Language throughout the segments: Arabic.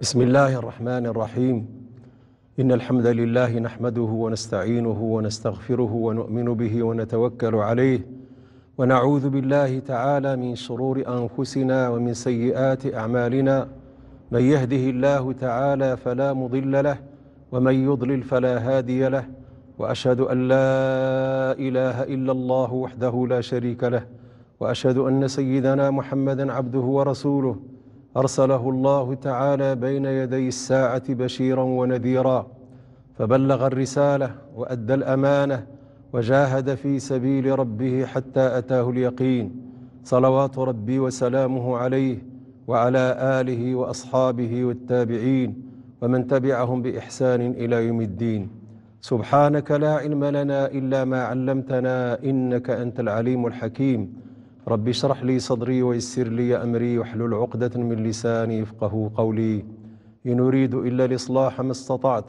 بسم الله الرحمن الرحيم إن الحمد لله نحمده ونستعينه ونستغفره ونؤمن به ونتوكل عليه ونعوذ بالله تعالى من شرور أنفسنا ومن سيئات أعمالنا من يهده الله تعالى فلا مضل له ومن يضلل فلا هادي له وأشهد أن لا إله إلا الله وحده لا شريك له وأشهد أن سيدنا محمدا عبده ورسوله أرسله الله تعالى بين يدي الساعة بشيرا ونذيرا فبلغ الرسالة وأدى الأمانة وجاهد في سبيل ربه حتى أتاه اليقين صلوات ربي وسلامه عليه وعلى آله وأصحابه والتابعين ومن تبعهم بإحسان إلى يوم الدين سبحانك لا علم لنا إلا ما علمتنا إنك أنت العليم الحكيم رب اشرح لي صدري ويسر لي أمري واحلل عقدة من لساني يفقه قولي إن أريد إلا الإصلاح ما استطعت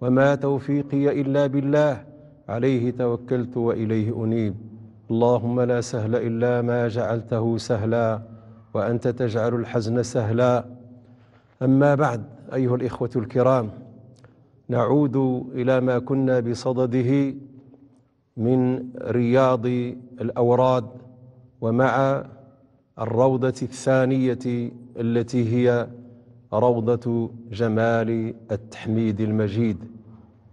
وما توفيقي إلا بالله عليه توكلت وإليه أنيب اللهم لا سهل إلا ما جعلته سهلا وأنت تجعل الحزن سهلا أما بعد أيها الإخوة الكرام نعود إلى ما كنا بصدده من رياض الأوراد ومع الروضة الثانية التي هي روضة جمال التحميد المجيد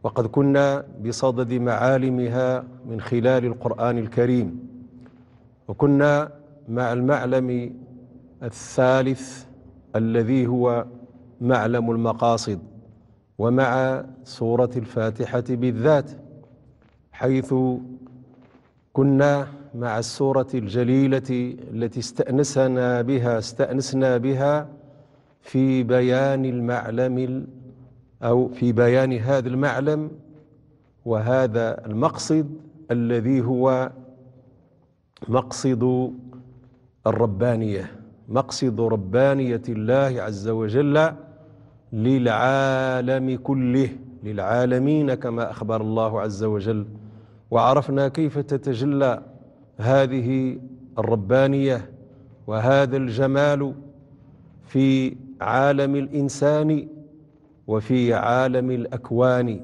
وقد كنا بصدد معالمها من خلال القرآن الكريم وكنا مع المعلم الثالث الذي هو معلم المقاصد ومع سورة الفاتحة بالذات حيث كنا مع السورة الجليلة التي استأنسنا بها استأنسنا بها في بيان المعلم أو في بيان هذا المعلم وهذا المقصد الذي هو مقصد الربانية مقصد ربانية الله عز وجل للعالم كله للعالمين كما أخبر الله عز وجل وعرفنا كيف تتجلى هذه الربانيه وهذا الجمال في عالم الانسان وفي عالم الاكوان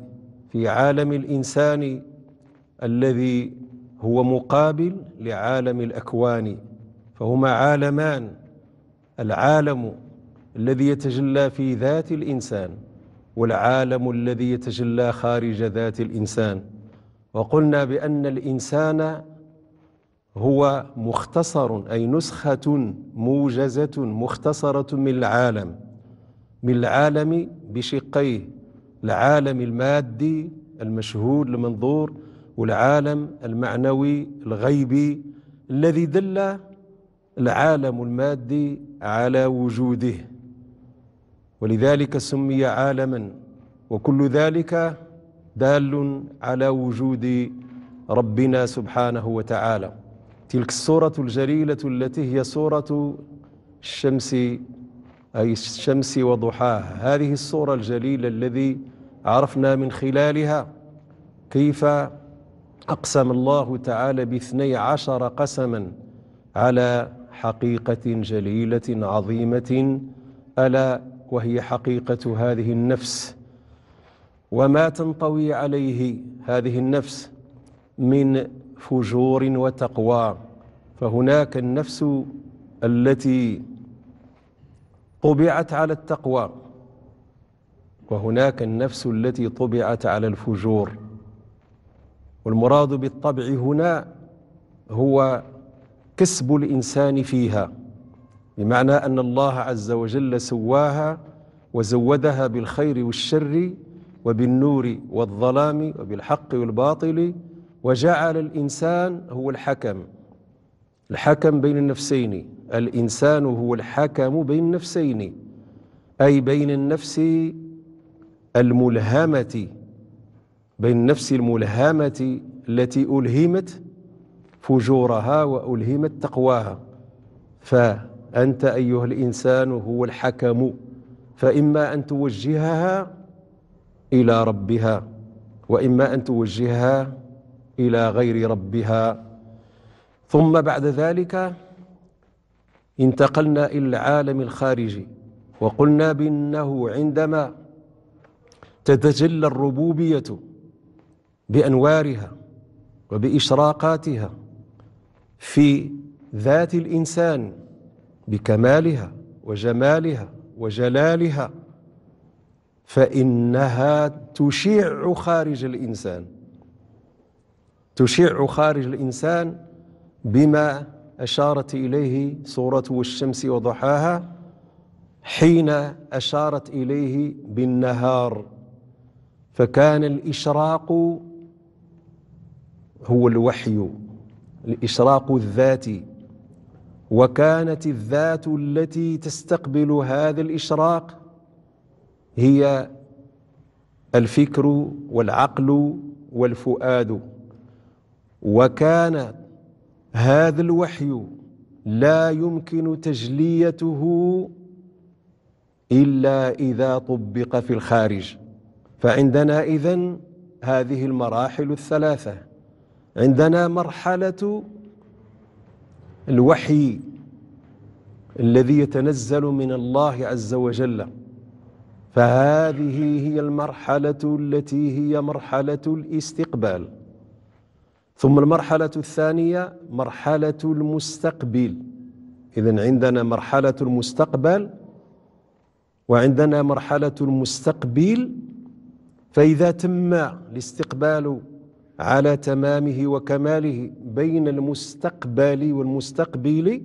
في عالم الانسان الذي هو مقابل لعالم الاكوان فهما عالمان العالم الذي يتجلى في ذات الانسان والعالم الذي يتجلى خارج ذات الانسان وقلنا بان الانسان هو مختصر أي نسخة موجزة مختصرة من العالم من العالم بشقيه العالم المادي المشهود المنظور والعالم المعنوي الغيبي الذي دل العالم المادي على وجوده ولذلك سمي عالما وكل ذلك دال على وجود ربنا سبحانه وتعالى تلك الصورة الجليلة التي هي صورة الشمس أي الشمس وضحاها هذه الصورة الجليلة الذي عرفنا من خلالها كيف أقسم الله تعالى باثني عشر قسما على حقيقة جليلة عظيمة ألا وهي حقيقة هذه النفس وما تنطوي عليه هذه النفس من فجور وتقوى فهناك النفس التي طبعت على التقوى وهناك النفس التي طبعت على الفجور والمراد بالطبع هنا هو كسب الانسان فيها بمعنى ان الله عز وجل سواها وزودها بالخير والشر وبالنور والظلام وبالحق والباطل وجعل الإنسان هو الحكم الحكم بين النفسين الإنسان هو الحكم بين النفسين أي بين النفس الملهمة بين النفس الملهمة التي ألهمت فجورها وألهمت تقواها فأنت أيها الإنسان هو الحكم فإما أن توجهها إلى ربها وإما أن توجهها إلى غير ربها ثم بعد ذلك انتقلنا إلى العالم الخارجي وقلنا بأنه عندما تتجلى الربوبية بأنوارها وبإشراقاتها في ذات الإنسان بكمالها وجمالها وجلالها فإنها تشيع خارج الإنسان تشع خارج الإنسان بما أشارت إليه صورة الشمس وضحاها حين أشارت إليه بالنهار فكان الإشراق هو الوحي الإشراق الذاتي وكانت الذات التي تستقبل هذا الإشراق هي الفكر والعقل والفؤاد وكان هذا الوحي لا يمكن تجليته إلا إذا طبق في الخارج فعندنا إذن هذه المراحل الثلاثة عندنا مرحلة الوحي الذي يتنزل من الله عز وجل فهذه هي المرحلة التي هي مرحلة الاستقبال ثم المرحلة الثانية مرحلة المستقبل إذا عندنا مرحلة المستقبل وعندنا مرحلة المستقبل فإذا تم الاستقبال على تمامه وكماله بين المستقبل والمستقبل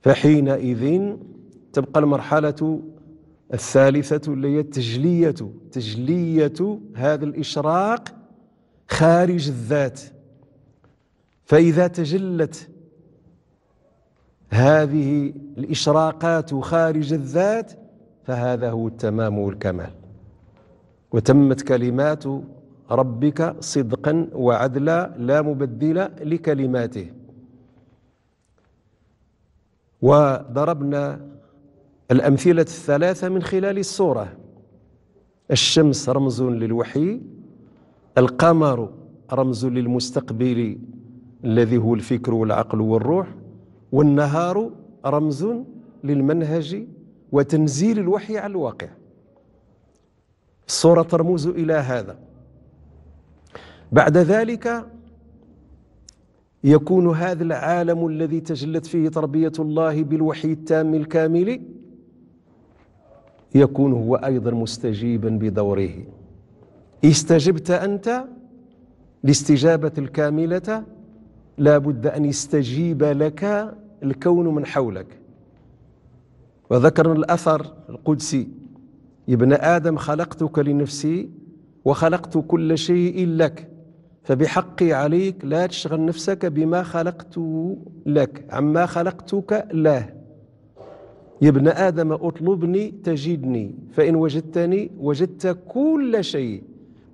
فحينئذ تبقى المرحلة الثالثة اللي هي التجلية تجلية هذا الإشراق خارج الذات فإذا تجلت هذه الإشراقات خارج الذات فهذا هو التمام والكمال وتمت كلمات ربك صدقا وعدلا لا مبدل لكلماته وضربنا الأمثلة الثلاثة من خلال الصورة الشمس رمز للوحي القمر رمز للمستقبل الذي هو الفكر والعقل والروح والنهار رمز للمنهج وتنزيل الوحي على الواقع الصورة ترمز إلى هذا بعد ذلك يكون هذا العالم الذي تجلت فيه تربية الله بالوحي التام الكامل يكون هو أيضا مستجيبا بدوره استجبت أنت الاستجابة الكاملة لا بد أن يستجيب لك الكون من حولك وذكرنا الأثر القدسي يا ابن آدم خلقتك لنفسي وخلقت كل شيء لك فبحقي عليك لا تشغل نفسك بما خلقت لك عما خلقتك له يا ابن آدم أطلبني تجدني فإن وجدتني وجدت كل شيء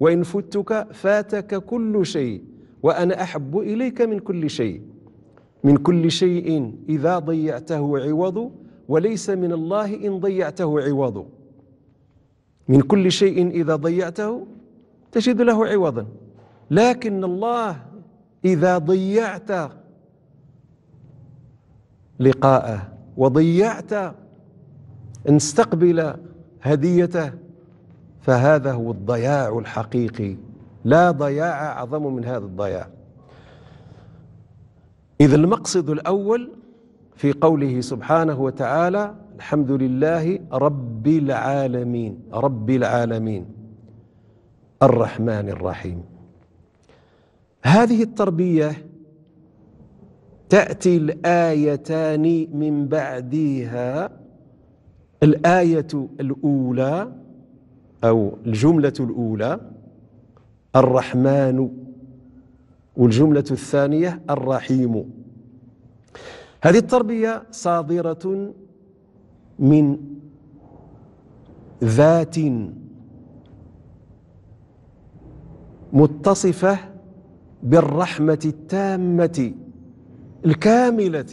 وإن فتك فاتك كل شيء وأنا أحب إليك من كل شيء من كل شيء إذا ضيعته عوض وليس من الله إن ضيعته عوض من كل شيء إذا ضيعته تجد له عوضا لكن الله إذا ضيعت لقاءه وضيعت أن تستقبل هديته فهذا هو الضياع الحقيقي لا ضياع أعظم من هذا الضياع إذا المقصد الأول في قوله سبحانه وتعالى الحمد لله رب العالمين رب العالمين الرحمن الرحيم هذه التربية تأتي الآيتان من بعدها الآية الأولى أو الجملة الأولى الرحمن والجملة الثانية الرحيم هذه التربية صادرة من ذات متصفة بالرحمة التامة الكاملة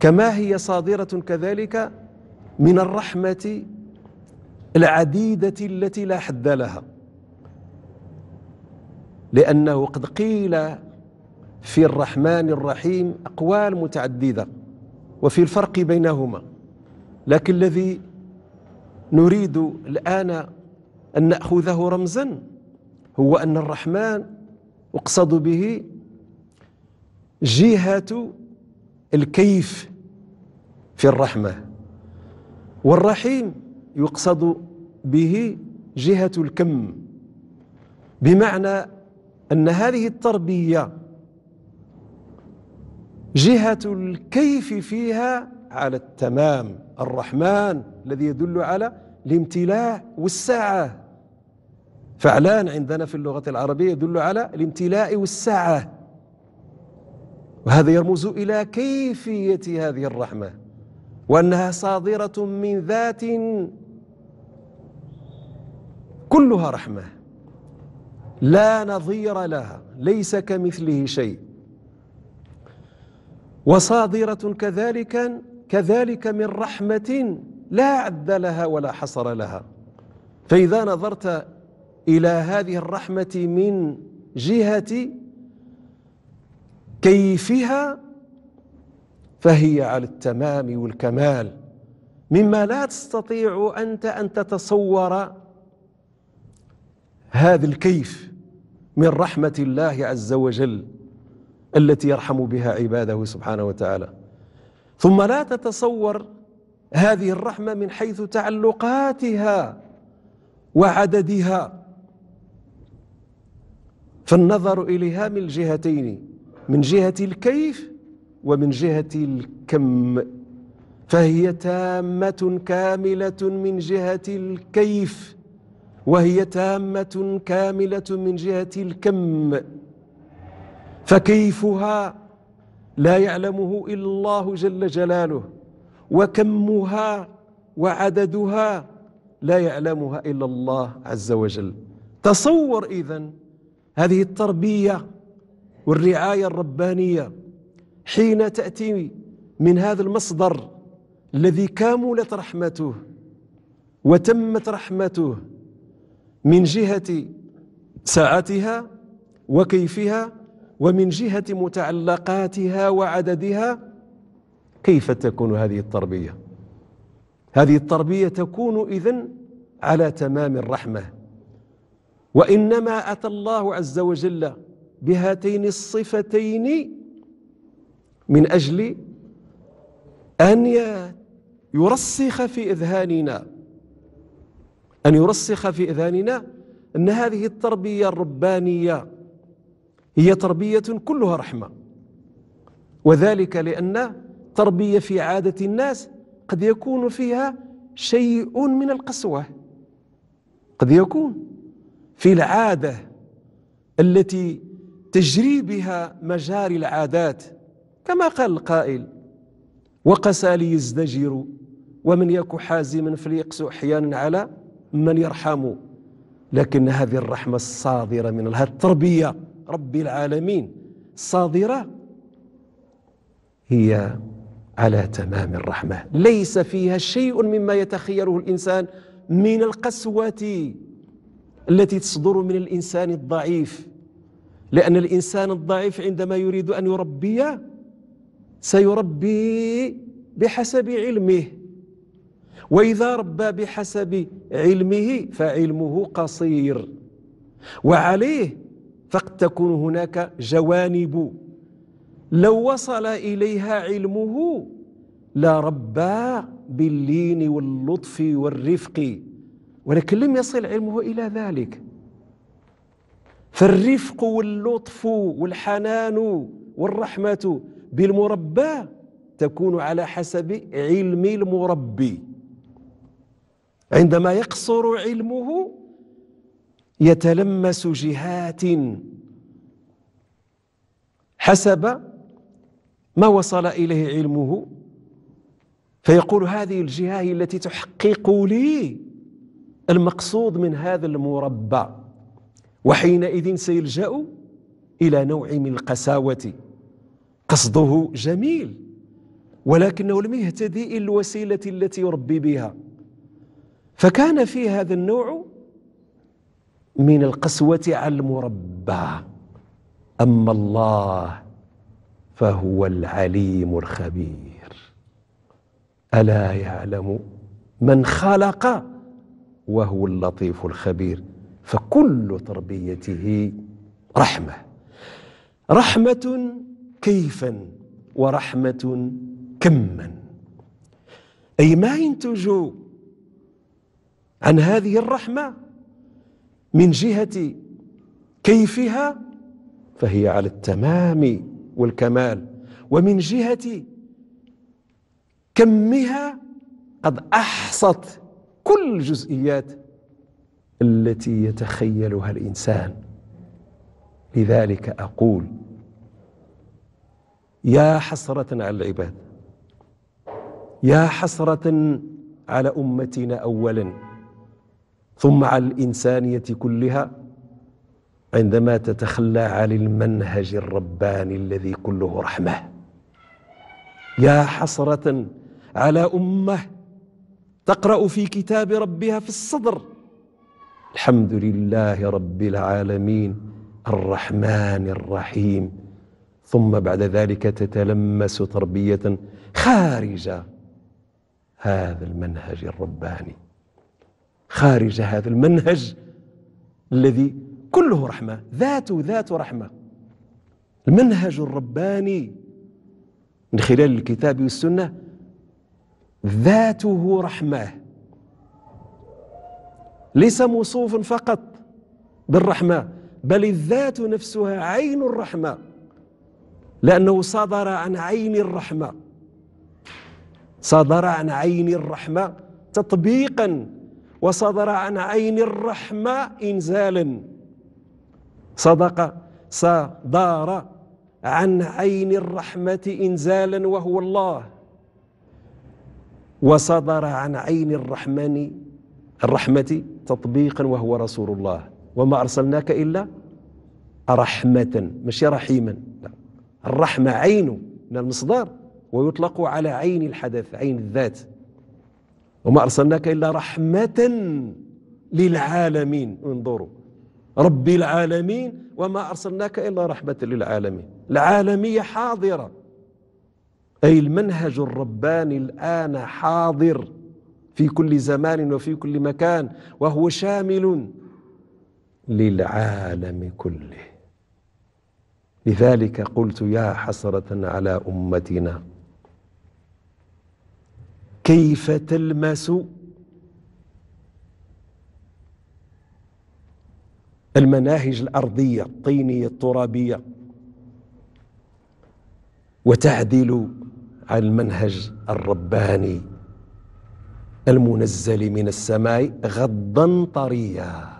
كما هي صادرة كذلك من الرحمة العديدة التي لا حد لها لأنه قد قيل في الرحمن الرحيم أقوال متعددة وفي الفرق بينهما لكن الذي نريد الآن أن نأخذه رمزا هو أن الرحمن أقصد به جهة الكيف في الرحمه والرحيم يقصد به جهة الكم بمعنى أن هذه التربية جهة الكيف فيها على التمام الرحمن الذي يدل على الامتلاء والسعة فعلان عندنا في اللغة العربية يدل على الامتلاء والسعة وهذا يرمز إلى كيفية هذه الرحمة وأنها صادرة من ذات كلها رحمة لا نظير لها ليس كمثله شيء وصادرة كذلك كذلك من رحمة لا عد لها ولا حصر لها فإذا نظرت إلى هذه الرحمة من جهة كيفها فهي على التمام والكمال مما لا تستطيع أنت أن تتصور هذا الكيف من رحمة الله عز وجل التي يرحم بها عباده سبحانه وتعالى ثم لا تتصور هذه الرحمة من حيث تعلقاتها وعددها فالنظر إليها من الجهتين من جهة الكيف ومن جهة الكم فهي تامة كاملة من جهة الكيف وهي تامة كاملة من جهة الكم فكيفها لا يعلمه إلا الله جل جلاله وكمها وعددها لا يعلمها إلا الله عز وجل تصور إذن هذه التربية والرعاية الربانية حين تأتي من هذا المصدر الذي كاملت رحمته وتمت رحمته من جهة ساعتها وكيفها ومن جهة متعلقاتها وعددها كيف تكون هذه التربية هذه التربية تكون إذن على تمام الرحمة وإنما أتى الله عز وجل بهاتين الصفتين من أجل أن يرسخ في أذهاننا أن يرسخ في أذهاننا أن هذه التربية الربانية هي تربية كلها رحمة وذلك لأن تربية في عادة الناس قد يكون فيها شيء من القسوة قد يكون في العادة التي تجري بها مجاري العادات كما قال القائل وقسى لي يزدجر ومن يك حازما فليقسو احيانا على من يرحم لكن هذه الرحمه الصادره من هذه التربيه رب العالمين الصادره هي على تمام الرحمه ليس فيها شيء مما يتخيله الانسان من القسوه التي تصدر من الانسان الضعيف لان الانسان الضعيف عندما يريد ان يربيه سيربي بحسب علمه واذا ربى بحسب علمه فعلمه قصير وعليه فقد تكون هناك جوانب لو وصل اليها علمه لربى باللين واللطف والرفق ولكن لم يصل علمه الى ذلك فالرفق واللطف والحنان والرحمه بالمربى تكون على حسب علم المربي عندما يقصر علمه يتلمس جهات حسب ما وصل إليه علمه فيقول هذه الجهة هي التي تحقق لي المقصود من هذا المربى وحينئذ سيلجأ إلى نوع من القساوة قصده جميل ولكنه لم يهتدي إلى الوسيلة التي يربي بها فكان في هذا النوع من القسوة على المربى أما الله فهو العليم الخبير ألا يعلم من خلق وهو اللطيف الخبير فكل تربيته رحمة رحمة كيفا ورحمة كما أي ما ينتج عن هذه الرحمة من جهة كيفها فهي على التمام والكمال ومن جهة كمها قد أحصت كل الجزئيات التي يتخيلها الإنسان لذلك أقول يا حسرة على العباد يا حسرة على أمتنا أولا ثم على الإنسانية كلها عندما تتخلى عن المنهج الرباني الذي كله رحمة يا حسرة على أمة تقرأ في كتاب ربها في الصدر الحمد لله رب العالمين الرحمن الرحيم ثم بعد ذلك تتلمس تربية خارج هذا المنهج الرباني خارج هذا المنهج الذي كله رحمة ذات ذات رحمة المنهج الرباني من خلال الكتاب والسنة ذاته رحمة ليس موصوف فقط بالرحمة بل الذات نفسها عين الرحمه لأنه صدر عن عين الرحمة صدر عن عين الرحمة تطبيقا وصدر عن عين الرحمة إنزالا صدق صدر عن عين الرحمة إنزالا وهو الله وصدر عن عين الرحمن الرحمة تطبيقا وهو رسول الله وما أرسلناك إلا رحمة مش رحيما لا الرحمة عين من المصدر ويطلق على عين الحدث عين الذات وما أرسلناك إلا رحمة للعالمين انظروا رب العالمين وما أرسلناك إلا رحمة للعالمين العالمية حاضرة أي المنهج الرباني الآن حاضر في كل زمان وفي كل مكان وهو شامل للعالم كله لذلك قلت يا حسرة على أمتنا كيف تلمس المناهج الأرضية الطينية الترابية وتعدل عن المنهج الرباني المنزل من السماء غضا طريا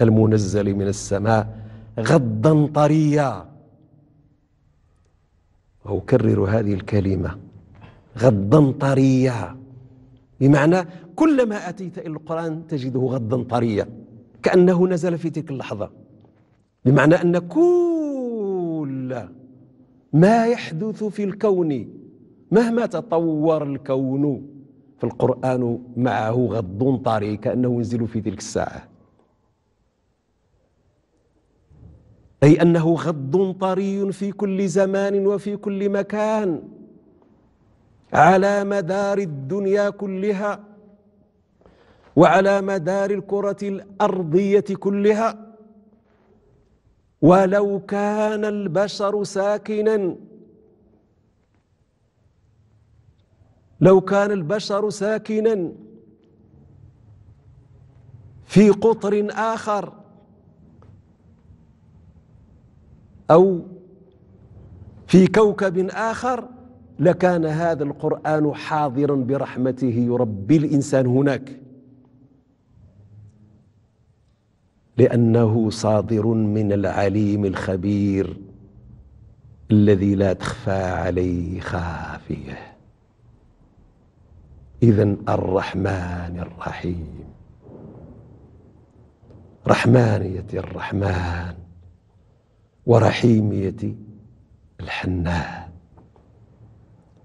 المنزل من السماء غضا طريا وأكرر هذه الكلمة غضا طريا بمعنى كلما أتيت إلى القرآن تجده غضا طريا كأنه نزل في تلك اللحظة بمعنى أن كل ما يحدث في الكون مهما تطور الكون فالقرآن معه غض طري كأنه ينزل في تلك الساعة أي أنه غض طري في كل زمان وفي كل مكان على مدار الدنيا كلها وعلى مدار الكرة الأرضية كلها ولو كان البشر ساكنا لو كان البشر ساكنا في قطر آخر أو في كوكب آخر لكان هذا القرآن حاضرا برحمته يربي الإنسان هناك لأنه صادر من العليم الخبير الذي لا تخفى عليه خافية إذا الرحمن الرحيم رحمانية الرحمن ورحيمية الحنان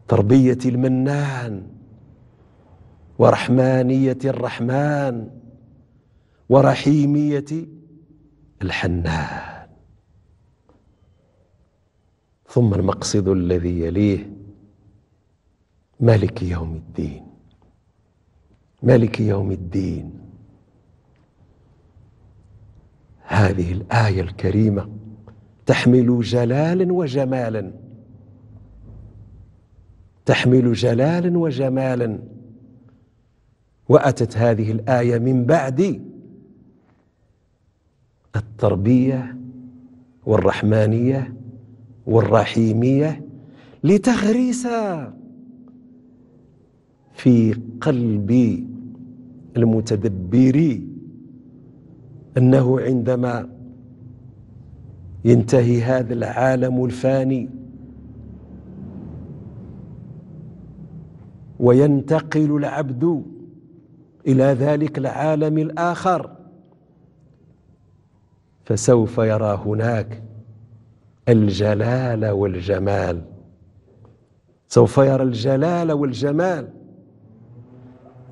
تربية المنان ورحمانية الرحمن ورحيمية الحنان ثم المقصد الذي يليه مالك يوم الدين مالك يوم الدين هذه الآية الكريمة تحمل جلالا وجمالا تحمل جلالا وجمالا واتت هذه الايه من بعد التربيه والرحمانيه والرحيميه لتغريس في قلب المتدبر انه عندما ينتهي هذا العالم الفاني وينتقل العبد الى ذلك العالم الاخر فسوف يرى هناك الجلال والجمال سوف يرى الجلال والجمال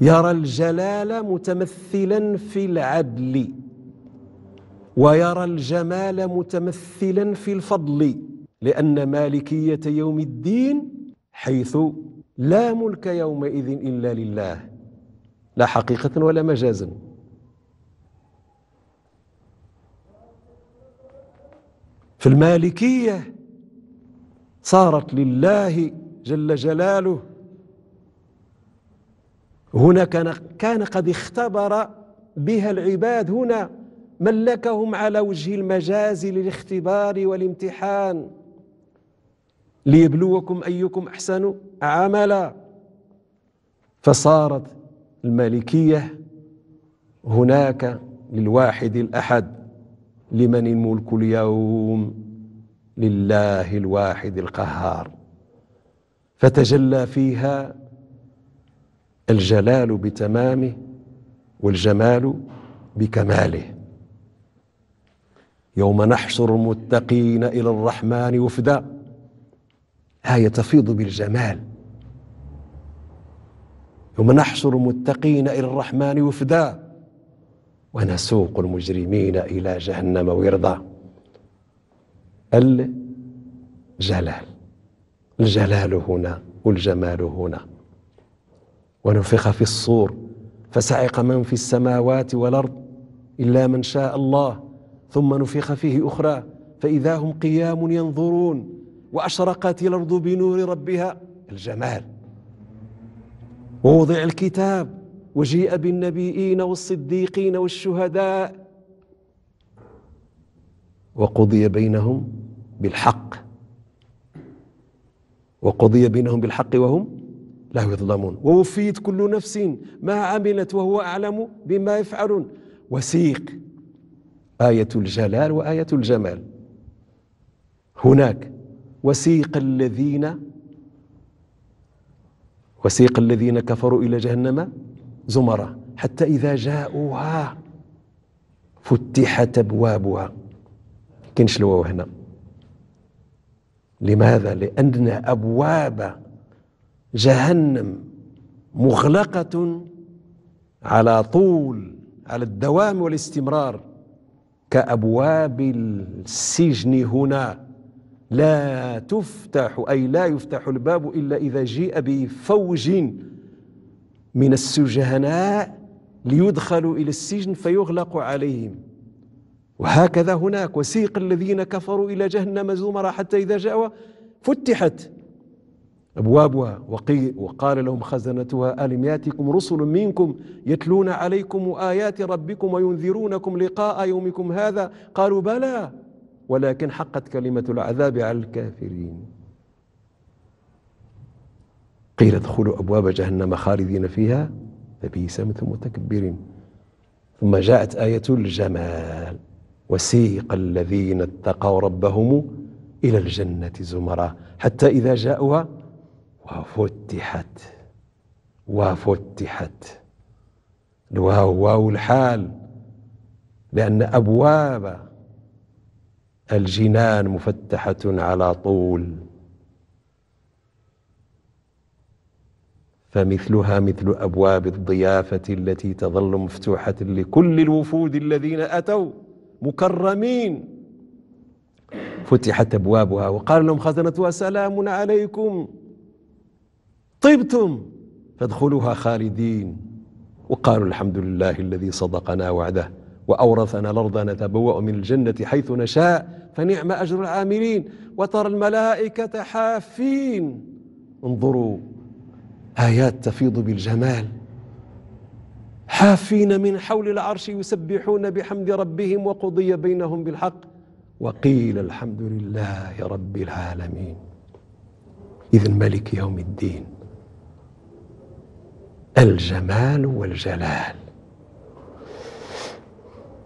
يرى الجلال متمثلا في العدل ويرى الجمال متمثلا في الفضل لأن مالكية يوم الدين حيث لا ملك يومئذ إلا لله لا حقيقة ولا مجازا في المالكية صارت لله جل جلاله هنا كان قد اختبر بها العباد هنا ملكهم على وجه المجاز للاختبار والامتحان ليبلوكم أيكم أحسن عملا فصارت المالكية هناك للواحد الأحد لمن الملك اليوم لله الواحد القهار فتجلى فيها الجلال بتمامه والجمال بكماله يوم نحشر المتقين إلى الرحمن وفدا آية تفيض بالجمال يوم نحشر المتقين إلى الرحمن وفدا ونسوق المجرمين إلى جهنم ويرضى الجلال الجلال هنا والجمال هنا ونفخ في الصور فسعق من في السماوات والأرض إلا من شاء الله ثم نفخ فيه أخرى فإذا هم قيام ينظرون وأشرقت الأرض بنور ربها الجمال ووضع الكتاب وجيء بالنبيين والصديقين والشهداء وقضي بينهم بالحق وقضي بينهم بالحق وهم لا يظلمون ووفيت كل نفس ما عملت وهو أعلم بما يفعلون وسيق آية الجلال وآية الجمال هناك وسيق الذين وسيق الذين كفروا إلى جهنم زمرة حتى إذا جاءوها فتحت أبوابها كاينش الواو هنا لماذا؟ لأن أبواب جهنم مغلقة على طول على الدوام والاستمرار كأبواب السجن هنا لا تفتح أي لا يفتح الباب إلا إذا جيء بفوج من السجناء ليدخلوا إلى السجن فيغلق عليهم وهكذا هناك وسيق الذين كفروا إلى جهنم زمرا حتى إذا جاءوا فتحت أبوابها وقال لهم خزنتها ألم ياتكم رسل منكم يتلون عليكم آيات ربكم وينذرونكم لقاء يومكم هذا قالوا بلى ولكن حقت كلمة العذاب على الكافرين قيل ادخلوا أبواب جهنم خالدين فيها فبئس مثل المتكبرين ثم جاءت آية الجمال وسيق الذين اتقوا ربهم إلى الجنة زمرا حتى إذا جاءوها وفتحت وفتحت الواو واو الحال لأن أبواب الجنان مفتحة على طول فمثلها مثل أبواب الضيافة التي تظل مفتوحة لكل الوفود الذين أتوا مكرمين فتحت أبوابها وقال لهم خزنتها سلام عليكم طبتم فادخلوها خالدين وقالوا الحمد لله الذي صدقنا وعده وأورثنا الأرض نتبوأ من الجنة حيث نشاء فنعم أجر العاملين وترى الملائكة حافين انظروا آيات تفيض بالجمال حافين من حول العرش يسبحون بحمد ربهم وقضي بينهم بالحق وقيل الحمد لله رب العالمين اذن ملك يوم الدين الجمال والجلال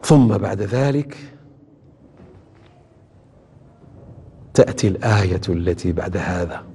ثم بعد ذلك تأتي الآية التي بعد هذا